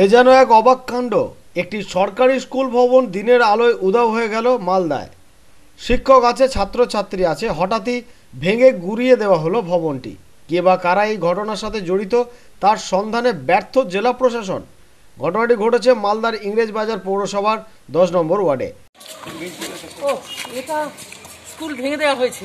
এ যেন এক অবাক একটি সরকারি স্কুল ভবন দিনের আলোয় উদাও হয়ে গেল মালদায় শিক্ষক আছে ছাত্রছাত্রী আছে হঠাৎই ভেঙে গুড়িয়ে দেওয়া হলো ভবনটি কে বা কারা এই ঘটনার সাথে জড়িত তার সন্ধানে ব্যর্থ জেলা প্রশাসন ঘটনাটি ঘটেছে মালদার ইংরেজ বাজার পৌরসভার দশ নম্বর ওয়ার্ডে এটা স্কুল ভেঙে দেওয়া হয়েছে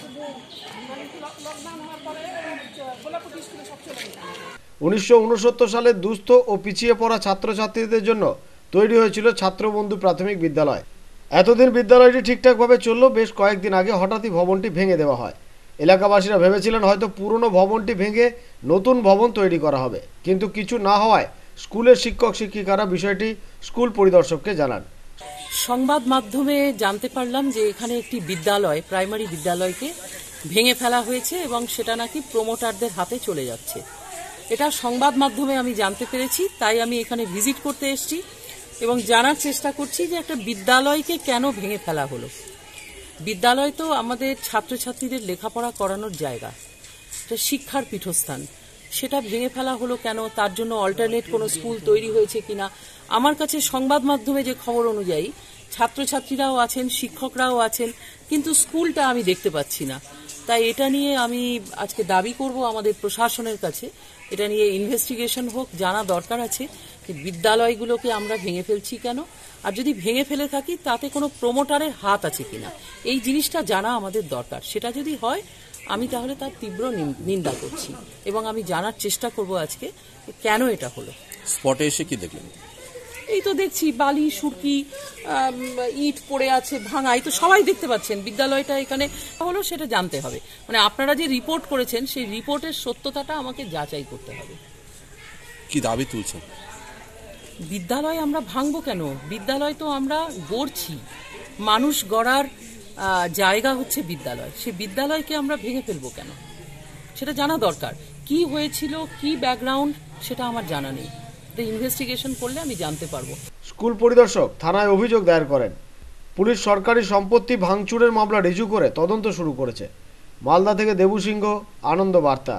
উনিশশো সালে দুস্থ ও পিছিয়ে পড়া ছাত্রছাত্রীদের জন্য তৈরি হয়েছিল ছাত্রবন্ধু প্রাথমিক বিদ্যালয় এতদিন বিদ্যালয়টি ঠিকঠাকভাবে চললো বেশ কয়েকদিন আগে হঠাৎই ভবনটি ভেঙে দেওয়া হয় এলাকাবাসীরা ভেবেছিলেন হয়তো পুরনো ভবনটি ভেঙে নতুন ভবন তৈরি করা হবে কিন্তু কিছু না হওয়ায় স্কুলের শিক্ষক শিক্ষিকারা বিষয়টি স্কুল পরিদর্শককে জানান সংবাদ মাধ্যমে জানতে পারলাম যে এখানে একটি বিদ্যালয় প্রাইমারি বিদ্যালয়কে ভেঙে ফেলা হয়েছে এবং সেটা নাকি প্রমোটারদের হাতে চলে যাচ্ছে এটা সংবাদ মাধ্যমে আমি জানতে পেরেছি তাই আমি এখানে ভিজিট করতে এসেছি এবং জানার চেষ্টা করছি যে একটা বিদ্যালয়কে কেন ভেঙে ফেলা হলো বিদ্যালয় তো আমাদের ছাত্রছাত্রীদের লেখাপড়া করানোর জায়গা এটা শিক্ষার পীঠস্থান সেটা ভেঙে ফেলা হলো কেন তার জন্য অল্টারনেট কোনো স্কুল তৈরি হয়েছে কিনা আমার কাছে সংবাদ মাধ্যমে যে খবর অনুযায়ী ছাত্রছাত্রীরাও আছেন শিক্ষকরাও আছেন কিন্তু স্কুলটা আমি দেখতে পাচ্ছি না তাই এটা নিয়ে আমি আজকে দাবি করব আমাদের প্রশাসনের কাছে এটা নিয়ে ইনভেস্টিগেশন হোক জানা দরকার আছে যে বিদ্যালয়গুলোকে আমরা ভেঙে ফেলছি কেন আর যদি ভেঙে ফেলে থাকি তাতে কোনো প্রোমোটারের হাত আছে কিনা এই জিনিসটা জানা আমাদের দরকার সেটা যদি হয় আমি তাহলে তার তীব্র নিন্দা করছি এবং আমি জানার চেষ্টা করব আজকে কেন এটা হলো স্পটে এসে কি দেখলেন এই তো দেখছি বালি সুরকি ইট পড়ে আছে ভাঙা এই তো সবাই দেখতে পাচ্ছেন বিদ্যালয়টা এখানে হলো সেটা জানতে হবে মানে আপনারা যে রিপোর্ট করেছেন সেই রিপোর্টের সত্যতাটা আমাকে যাচাই করতে হবে কি দাবি তুলছেন বিদ্যালয় আমরা ভাঙবো কেন বিদ্যালয় তো আমরা গড়ছি মানুষ গড়ার জায়গা হচ্ছে বিদ্যালয় সে বিদ্যালয়কে আমরা ভেঙে ফেলবো কেন সেটা জানা দরকার কি হয়েছিল কি ব্যাকগ্রাউন্ড সেটা আমার জানা নেই এটা ইনভেস্টিগেশন করলে আমি জানতে পারবো স্কুল পরিদর্শক থানায় অভিযোগ দায়ের করেন পুলিশ সরকারি সম্পত্তি ভাঙচুরের মামলা রিজু করে তদন্ত শুরু করেছে মালদা থেকে দেবু সিংহ আনন্দ বার্তা